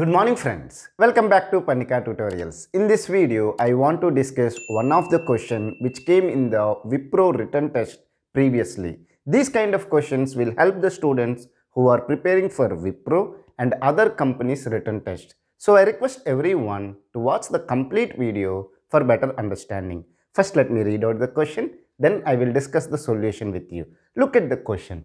Good morning friends. Welcome back to Panika Tutorials. In this video, I want to discuss one of the question which came in the Wipro written test previously. These kind of questions will help the students who are preparing for Wipro and other companies written test. So I request everyone to watch the complete video for better understanding. First let me read out the question, then I will discuss the solution with you. Look at the question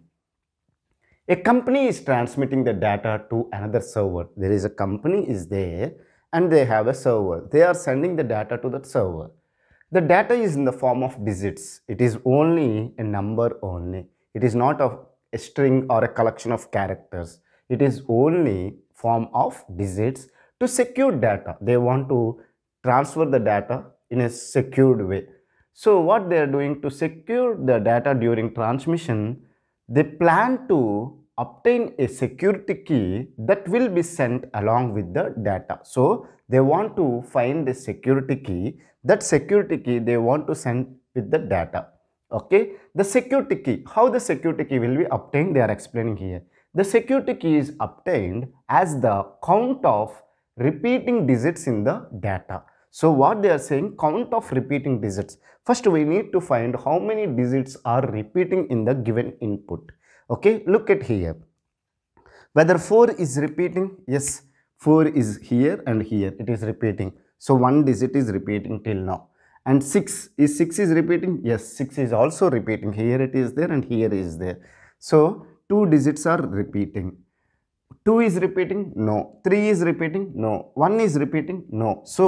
a company is transmitting the data to another server. There is a company is there and they have a server. They are sending the data to that server. The data is in the form of digits. It is only a number only. It is not of a string or a collection of characters. It is only form of digits to secure data. They want to transfer the data in a secured way. So what they are doing to secure the data during transmission, they plan to obtain a security key that will be sent along with the data. So, they want to find the security key. That security key they want to send with the data. Okay. The security key, how the security key will be obtained, they are explaining here. The security key is obtained as the count of repeating digits in the data. So what they are saying count of repeating digits. First we need to find how many digits are repeating in the given input okay look at here whether 4 is repeating yes 4 is here and here it is repeating so one digit is repeating till now and 6 is 6 is repeating yes 6 is also repeating here it is there and here is there so two digits are repeating 2 is repeating no 3 is repeating no 1 is repeating no so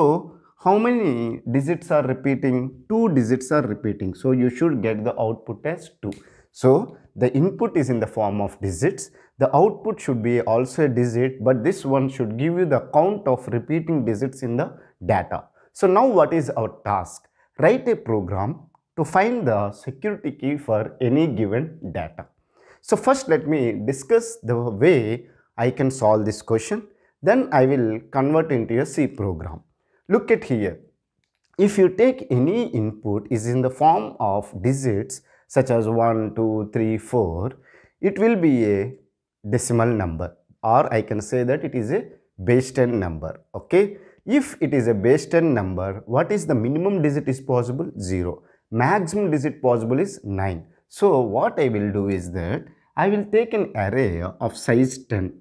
how many digits are repeating two digits are repeating so you should get the output as 2 so the input is in the form of digits. The output should be also a digit but this one should give you the count of repeating digits in the data. So now what is our task? Write a program to find the security key for any given data. So first let me discuss the way I can solve this question. Then I will convert into a C program. Look at here. If you take any input is in the form of digits such as 1, 2, 3, 4, it will be a decimal number or I can say that it is a base 10 number. Okay. If it is a base 10 number, what is the minimum digit is possible? 0. Maximum digit possible is 9. So, what I will do is that I will take an array of size 10.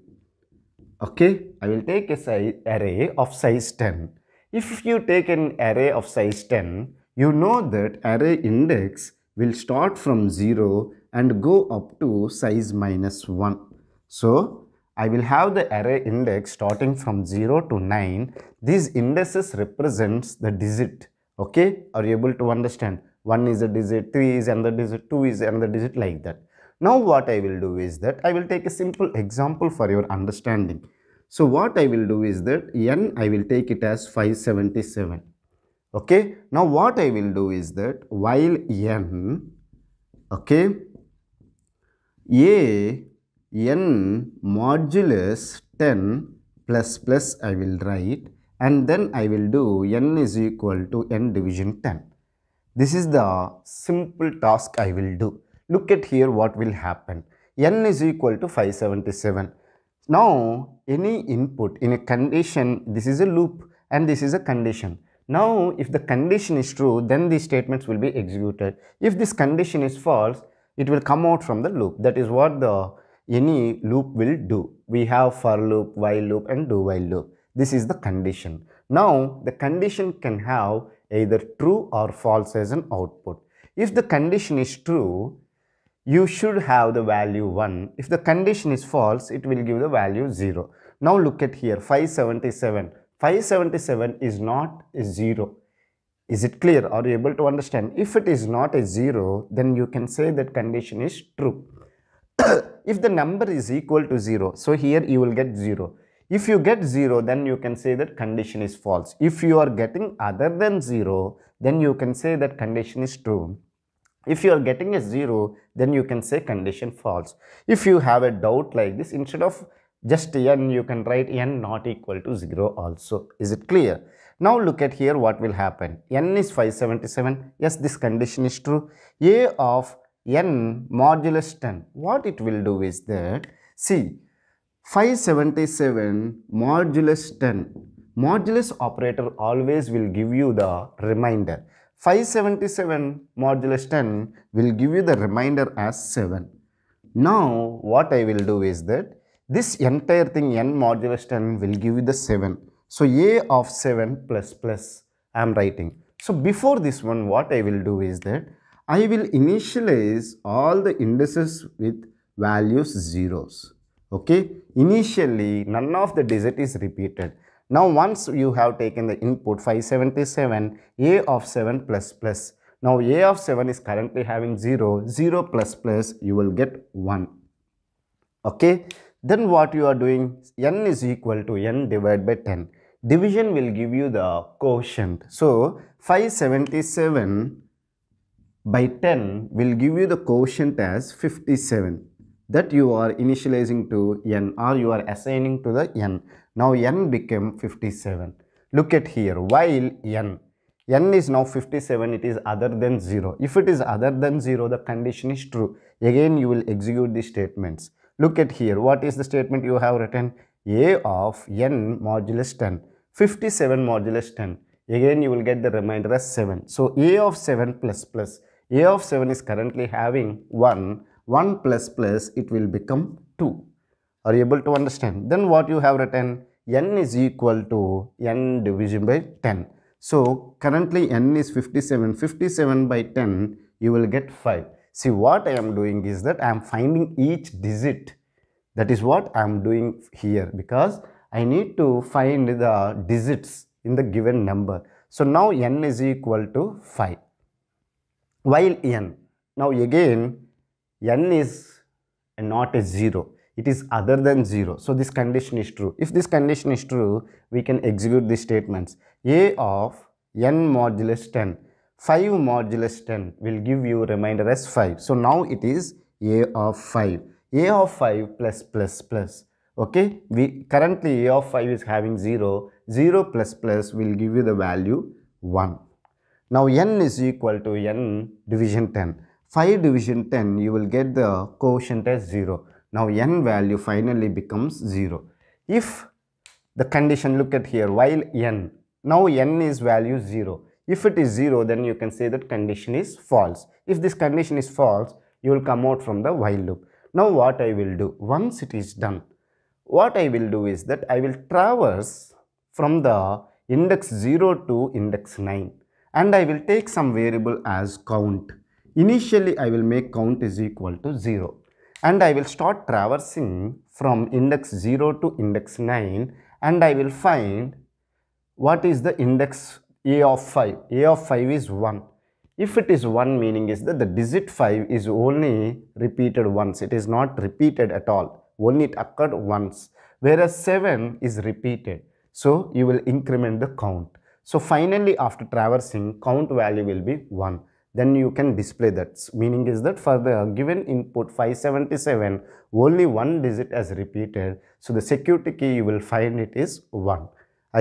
Okay. I will take a size array of size 10. If you take an array of size 10, you know that array index will start from 0 and go up to size minus 1. So I will have the array index starting from 0 to 9. These indices represents the digit. Okay, are you able to understand? 1 is a digit, 3 is another digit, 2 is another digit like that. Now what I will do is that I will take a simple example for your understanding. So what I will do is that n I will take it as 577 okay now what i will do is that while n okay a n modulus 10 plus plus i will write and then i will do n is equal to n division 10 this is the simple task i will do look at here what will happen n is equal to 577 now any input in a condition this is a loop and this is a condition now, if the condition is true, then these statements will be executed. If this condition is false, it will come out from the loop. That is what the any loop will do. We have for loop, while loop and do while loop. This is the condition. Now, the condition can have either true or false as an output. If the condition is true, you should have the value 1. If the condition is false, it will give the value 0. Now look at here 577. 577 is not a 0. Is it clear? Are you able to understand? If it is not a 0, then you can say that condition is true. if the number is equal to 0, so here you will get 0. If you get 0, then you can say that condition is false. If you are getting other than 0, then you can say that condition is true. If you are getting a 0, then you can say condition false. If you have a doubt like this, instead of just n you can write n not equal to 0 also is it clear now look at here what will happen n is 577 yes this condition is true a of n modulus 10 what it will do is that see 577 modulus 10 modulus operator always will give you the reminder. 577 modulus 10 will give you the reminder as 7 now what i will do is that this entire thing n modulus 10 will give you the 7. So a of 7 plus plus I am writing. So before this one what I will do is that I will initialize all the indices with values zeros. Okay. Initially none of the digit is repeated. Now once you have taken the input 577 a of 7 plus plus. Now a of 7 is currently having 0, 0 plus plus you will get 1. Okay then what you are doing n is equal to n divided by 10 division will give you the quotient so 577 by 10 will give you the quotient as 57 that you are initializing to n or you are assigning to the n. Now n became 57. Look at here while n. n is now 57 it is other than 0. If it is other than 0 the condition is true. Again you will execute the statements. Look at here. What is the statement you have written? A of n modulus 10. 57 modulus 10. Again, you will get the remainder as 7. So, A of 7 plus plus. A of 7 is currently having 1. 1 plus plus, it will become 2. Are you able to understand? Then what you have written? n is equal to n division by 10. So, currently n is 57. 57 by 10, you will get 5. See what I am doing is that I am finding each digit. That is what I am doing here because I need to find the digits in the given number. So now n is equal to 5. While n, now again n is not a 0 it is other than 0 so this condition is true if this condition is true we can execute these statements a of n modulus 10 5 modulus 10 will give you remainder as 5. So now it is a of 5. a of 5 plus plus plus. Okay, we currently a of 5 is having 0. 0 plus plus will give you the value 1. Now n is equal to n division 10. 5 division 10 you will get the quotient as 0. Now n value finally becomes 0. If the condition look at here while n. Now n is value 0 if it is 0, then you can say that condition is false. If this condition is false, you will come out from the while loop. Now what I will do, once it is done, what I will do is that I will traverse from the index 0 to index 9 and I will take some variable as count. Initially, I will make count is equal to 0 and I will start traversing from index 0 to index 9 and I will find what is the index a of 5 a of 5 is 1 if it is 1 meaning is that the digit 5 is only repeated once it is not repeated at all only it occurred once whereas 7 is repeated so you will increment the count so finally after traversing count value will be 1 then you can display that meaning is that for the given input 577 only one digit is repeated so the security key you will find it is 1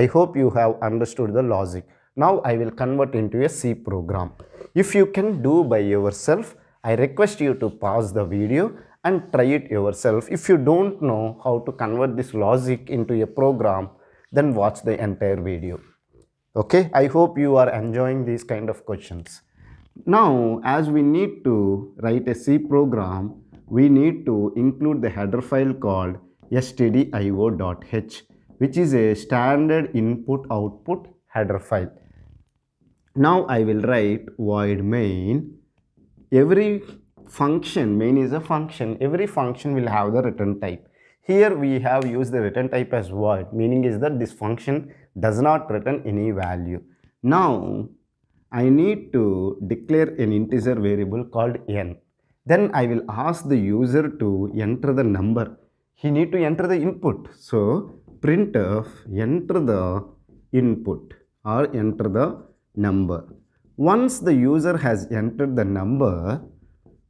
I hope you have understood the logic. Now I will convert into a C program. If you can do by yourself, I request you to pause the video and try it yourself. If you don't know how to convert this logic into a program, then watch the entire video. Okay, I hope you are enjoying these kind of questions. Now, as we need to write a C program, we need to include the header file called stdio.h, which is a standard input output header file. Now I will write void main. Every function, main is a function, every function will have the return type. Here we have used the return type as void, meaning is that this function does not return any value. Now I need to declare an integer variable called n. Then I will ask the user to enter the number. He need to enter the input. So printf enter the input or enter the number. Once the user has entered the number,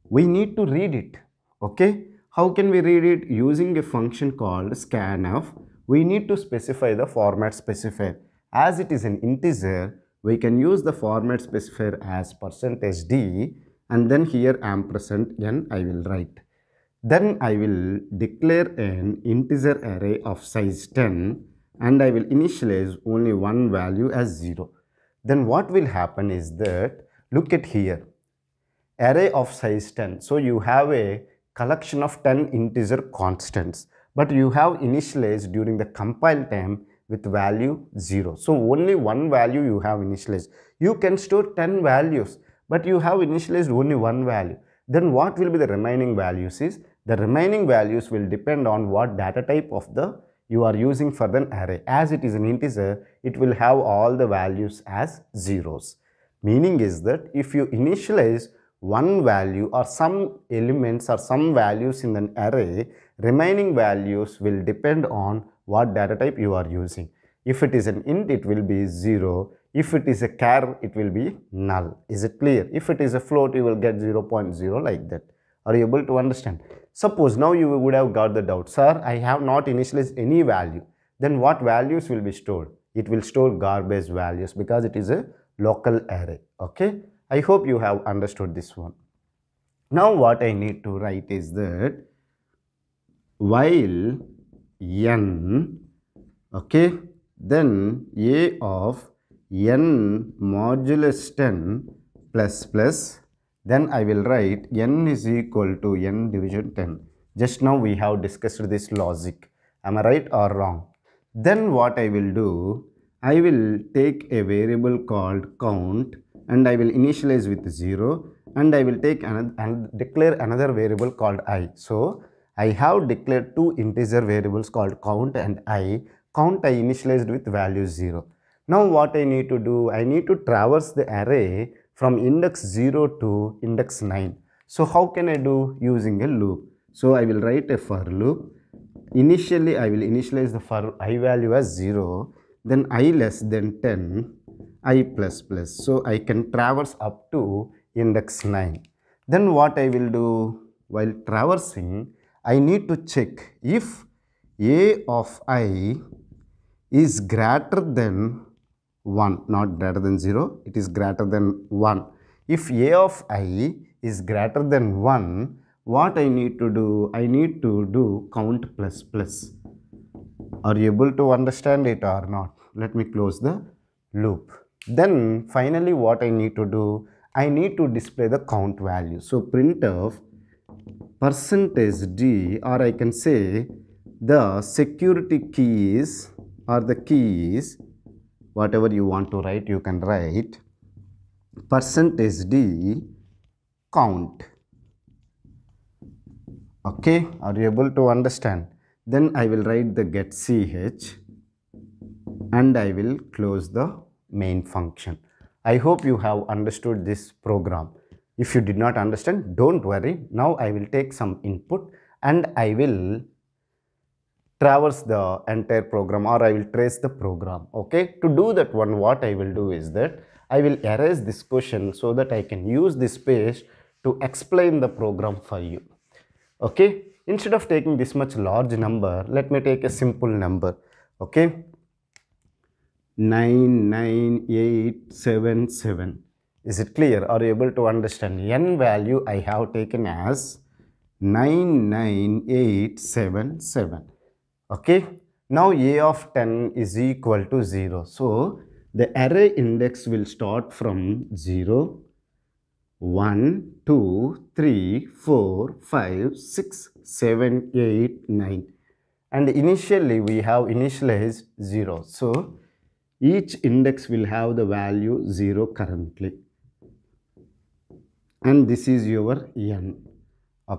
we need to read it. Okay. How can we read it? Using a function called scanf, we need to specify the format specifier. As it is an integer, we can use the format specifier as percentage %d and then here ampersand I will write. Then I will declare an integer array of size 10 and I will initialize only one value as 0. Then what will happen is that, look at here, array of size 10. So you have a collection of 10 integer constants, but you have initialized during the compile time with value 0. So only one value you have initialized. You can store 10 values, but you have initialized only one value. Then what will be the remaining values is, the remaining values will depend on what data type of the you are using for an array. As it is an integer, it will have all the values as zeros. Meaning is that if you initialize one value or some elements or some values in an array, remaining values will depend on what data type you are using. If it is an int, it will be 0. If it is a char, it will be null. Is it clear? If it is a float, you will get 0.0 like that. Are you able to understand? Suppose now you would have got the doubt, sir, I have not initialized any value. Then what values will be stored? It will store garbage values because it is a local array. Okay. I hope you have understood this one. Now what I need to write is that while n okay then a of n modulus 10 plus plus then I will write n is equal to n division 10. Just now we have discussed this logic. Am I right or wrong? Then what I will do, I will take a variable called count and I will initialize with 0 and I will take another and declare another variable called i. So I have declared two integer variables called count and i. Count I initialized with value 0. Now what I need to do, I need to traverse the array from index 0 to index 9. So how can I do using a loop? So I will write a for loop. Initially, I will initialize the for i value as 0, then i less than 10, i plus plus. So I can traverse up to index 9. Then what I will do while traversing, I need to check if a of i is greater than 1 not greater than 0 it is greater than 1 if a of i is greater than 1 what i need to do i need to do count plus plus are you able to understand it or not let me close the loop then finally what i need to do i need to display the count value so print of percentage d or i can say the security key is or the key is whatever you want to write you can write is d count okay are you able to understand then i will write the get ch and i will close the main function i hope you have understood this program if you did not understand don't worry now i will take some input and i will traverse the entire program or I will trace the program. Okay. To do that one, what I will do is that I will erase this question so that I can use this page to explain the program for you. Okay. Instead of taking this much large number, let me take a simple number. Okay. 99877. Is it clear? Are you able to understand? N value I have taken as 99877 okay now a of 10 is equal to 0 so the array index will start from 0 1 2 3 4 5 6 7 8 9 and initially we have initialized 0 so each index will have the value 0 currently and this is your n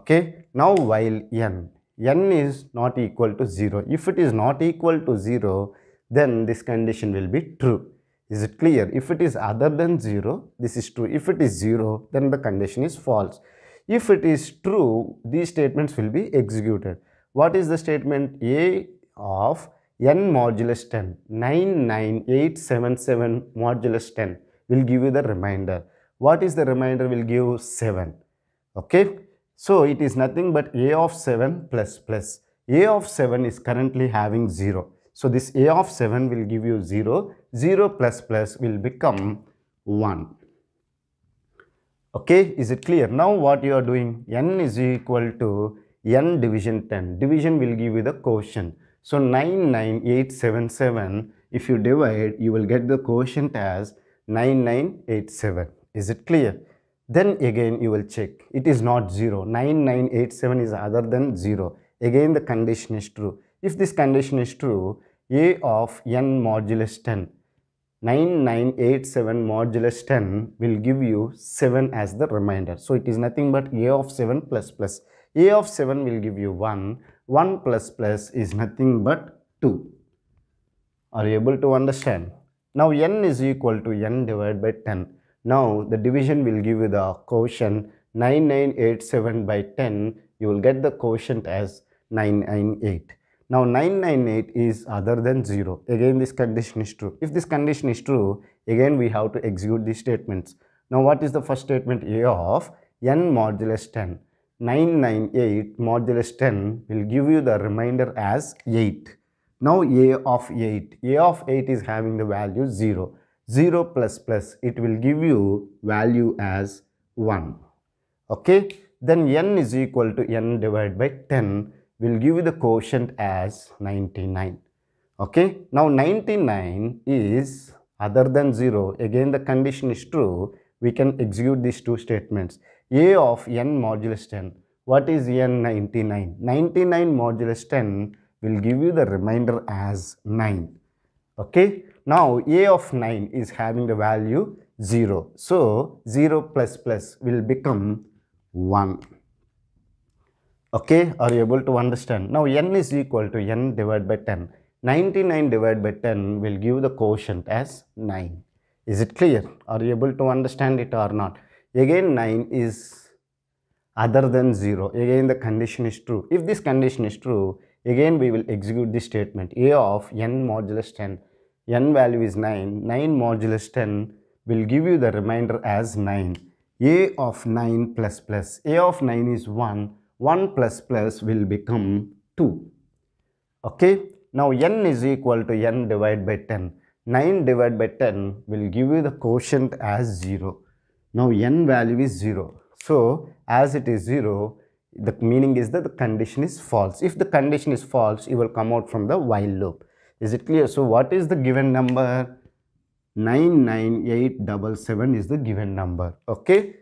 okay now while n n is not equal to 0. If it is not equal to 0, then this condition will be true. Is it clear? If it is other than 0, this is true. If it is 0, then the condition is false. If it is true, these statements will be executed. What is the statement A of n modulus 10? 99877 modulus 10 will give you the remainder. What is the remainder will give 7. Okay. So it is nothing but a of 7 plus plus. a of 7 is currently having 0. So this a of 7 will give you 0. 0 plus plus will become 1. Okay, is it clear? Now what you are doing? n is equal to n division 10. Division will give you the quotient. So 99877, if you divide, you will get the quotient as 9987. Is it clear? then again you will check it is not 0 9987 is other than 0 again the condition is true if this condition is true a of n modulus 10 9987 modulus 10 will give you 7 as the remainder so it is nothing but a of 7 plus plus a of 7 will give you 1 1 plus plus is nothing but 2 are you able to understand now n is equal to n divided by 10 now the division will give you the quotient 9987 by 10 you will get the quotient as 998. Now 998 is other than 0. Again this condition is true. If this condition is true again we have to execute these statements. Now what is the first statement A of n modulus 10? 998 modulus 10 will give you the remainder as 8. Now A of 8. A of 8 is having the value 0. 0 plus plus it will give you value as 1 okay then n is equal to n divided by 10 will give you the quotient as 99 okay now 99 is other than 0 again the condition is true we can execute these two statements a of n modulus 10 what is n 99 99 modulus 10 will give you the remainder as 9 okay now a of 9 is having the value 0. So 0 plus plus will become 1. Okay, are you able to understand? Now n is equal to n divided by 10. 99 divided by 10 will give the quotient as 9. Is it clear? Are you able to understand it or not? Again 9 is other than 0. Again the condition is true. If this condition is true, again we will execute this statement a of n modulus 10 n value is 9, 9 modulus 10 will give you the remainder as 9. a of 9 plus plus, a of 9 is 1, 1 plus plus will become 2. Okay, now n is equal to n divided by 10. 9 divided by 10 will give you the quotient as 0. Now n value is 0. So as it is 0, the meaning is that the condition is false. If the condition is false, you will come out from the while loop. Is it clear? So what is the given number? 99877 is the given number. Okay.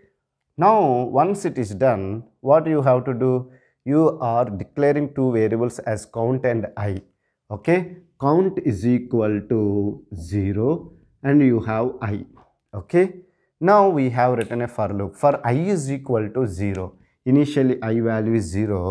Now once it is done, what you have to do? You are declaring two variables as count and i. Okay. Count is equal to 0 and you have i. Okay. Now we have written a for loop. For i is equal to 0. Initially i value is 0.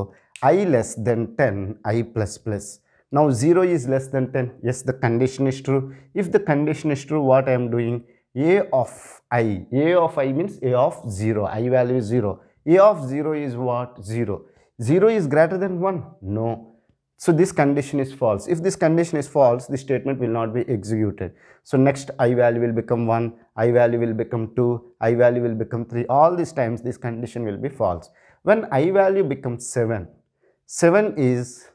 i less than 10, i plus plus now 0 is less than 10. Yes, the condition is true. If the condition is true, what I am doing? A of i. A of i means A of 0. i value is 0. A of 0 is what? 0. 0 is greater than 1? No. So this condition is false. If this condition is false, the statement will not be executed. So next i value will become 1, i value will become 2, i value will become 3. All these times this condition will be false. When i value becomes 7, 7 is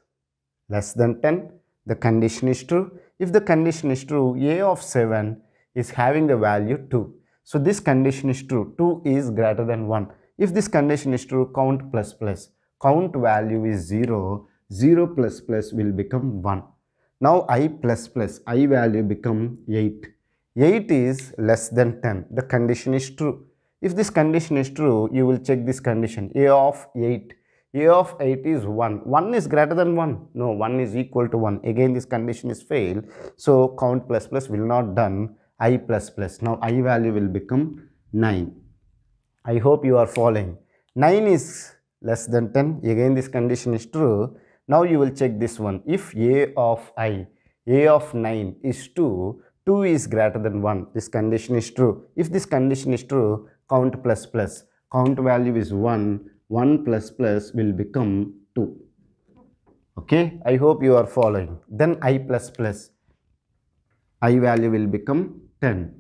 less than 10. The condition is true. If the condition is true, a of 7 is having the value 2. So this condition is true. 2 is greater than 1. If this condition is true, count plus plus. Count value is 0. 0 plus plus will become 1. Now i plus plus, i value become 8. 8 is less than 10. The condition is true. If this condition is true, you will check this condition. A of 8 a of 8 is 1 1 is greater than 1 no 1 is equal to 1 again this condition is failed so count plus plus will not done i plus plus now i value will become 9 i hope you are following 9 is less than 10 again this condition is true now you will check this one if a of i a of 9 is 2 2 is greater than 1 this condition is true if this condition is true count plus plus count value is 1 1 plus plus will become 2. Okay, I hope you are following. Then i plus plus, i value will become 10.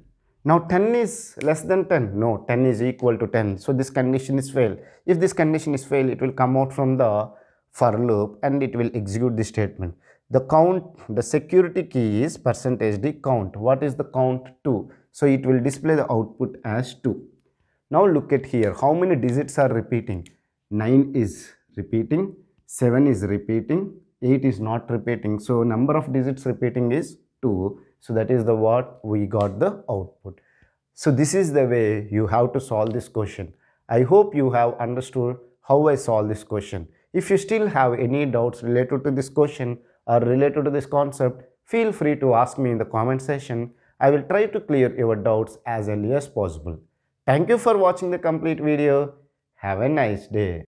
Now 10 is less than 10. No, 10 is equal to 10. So this condition is failed. If this condition is failed, it will come out from the for loop and it will execute the statement. The count, the security key is percentage %d count. What is the count 2? So it will display the output as 2. Now look at here, how many digits are repeating? 9 is repeating, 7 is repeating, 8 is not repeating. So number of digits repeating is 2. So that is the what we got the output. So this is the way you have to solve this question. I hope you have understood how I solve this question. If you still have any doubts related to this question or related to this concept, feel free to ask me in the comment section. I will try to clear your doubts as early as possible. Thank you for watching the complete video. Have a nice day.